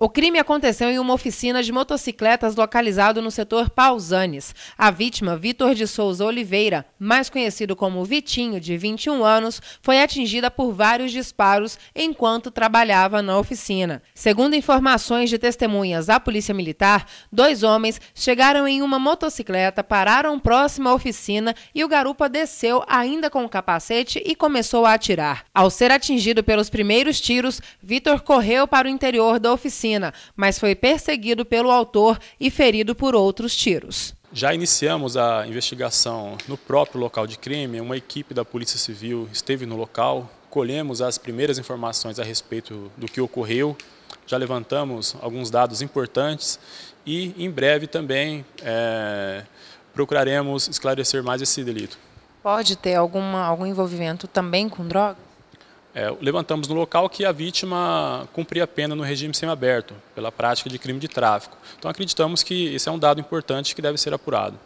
O crime aconteceu em uma oficina de motocicletas localizado no setor Pausanes. A vítima, Vitor de Souza Oliveira, mais conhecido como Vitinho, de 21 anos, foi atingida por vários disparos enquanto trabalhava na oficina. Segundo informações de testemunhas à Polícia Militar, dois homens chegaram em uma motocicleta, pararam próximo à oficina e o garupa desceu ainda com o capacete e começou a atirar. Ao ser atingido pelos primeiros tiros, Vitor correu para o interior da oficina mas foi perseguido pelo autor e ferido por outros tiros. Já iniciamos a investigação no próprio local de crime. Uma equipe da Polícia Civil esteve no local, colhemos as primeiras informações a respeito do que ocorreu, já levantamos alguns dados importantes e em breve também é, procuraremos esclarecer mais esse delito. Pode ter alguma, algum envolvimento também com droga? É, levantamos no local que a vítima cumpria a pena no regime semiaberto, pela prática de crime de tráfico. Então acreditamos que esse é um dado importante que deve ser apurado.